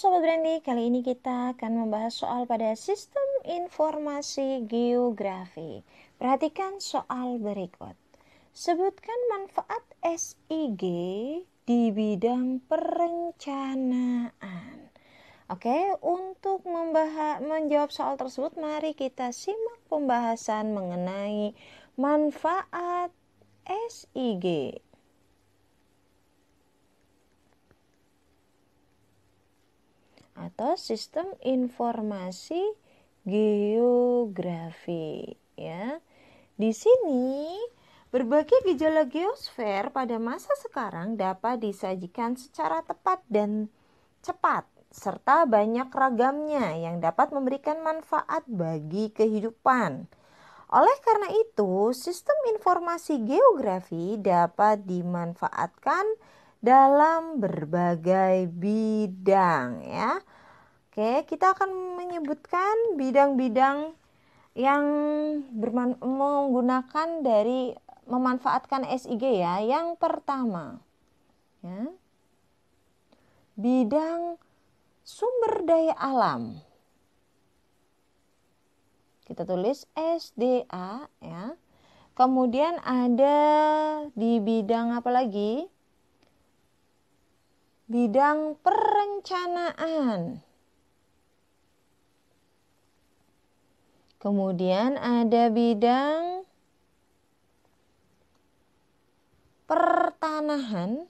Sobat Brandi, kali ini kita akan membahas soal pada sistem informasi geografi. Perhatikan soal berikut. Sebutkan manfaat SIG di bidang perencanaan. Oke, untuk membahas, menjawab soal tersebut, mari kita simak pembahasan mengenai manfaat SIG atau sistem informasi geografi ya. Di sini berbagai gejala geosfer pada masa sekarang dapat disajikan secara tepat dan cepat serta banyak ragamnya yang dapat memberikan manfaat bagi kehidupan. Oleh karena itu, sistem informasi geografi dapat dimanfaatkan dalam berbagai bidang ya. Oke, kita akan menyebutkan bidang-bidang yang menggunakan dari memanfaatkan SIG ya. Yang pertama, ya, bidang sumber daya alam. Kita tulis SDA ya. Kemudian ada di bidang apa lagi? bidang perencanaan. Kemudian ada bidang pertanahan.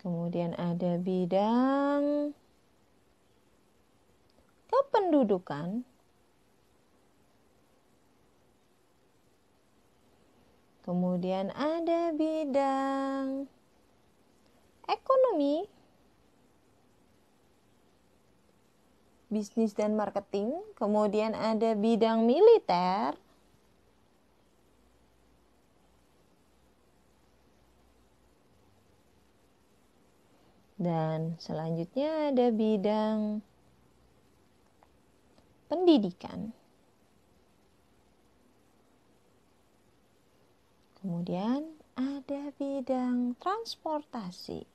Kemudian ada bidang kependudukan. Kemudian ada bidang ekonomi, bisnis dan marketing, kemudian ada bidang militer, dan selanjutnya ada bidang pendidikan. Kemudian ada bidang transportasi.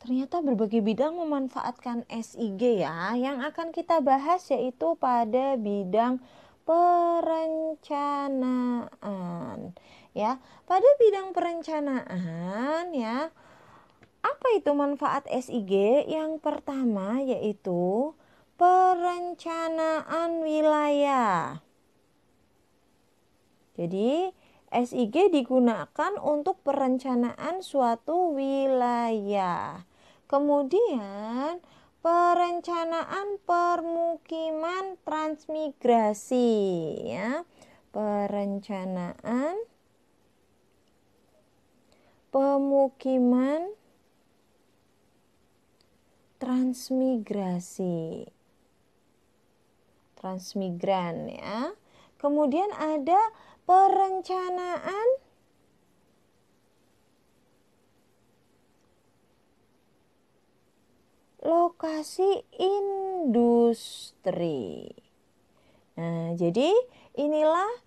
Ternyata berbagai bidang memanfaatkan SIG ya. Yang akan kita bahas yaitu pada bidang perencanaan ya. Pada bidang perencanaan ya, apa itu manfaat SIG? Yang pertama yaitu perencanaan wilayah. Jadi, SIG digunakan untuk perencanaan suatu wilayah. Kemudian, perencanaan permukiman transmigrasi ya. Perencanaan pemukiman transmigrasi transmigran ya. Kemudian ada perencanaan lokasi industri. Nah, jadi inilah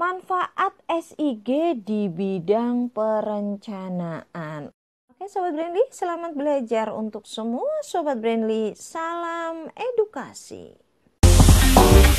manfaat SIG di bidang perencanaan. Oke, Sobat Brandly, selamat belajar untuk semua Sobat Brandly. Salam edukasi.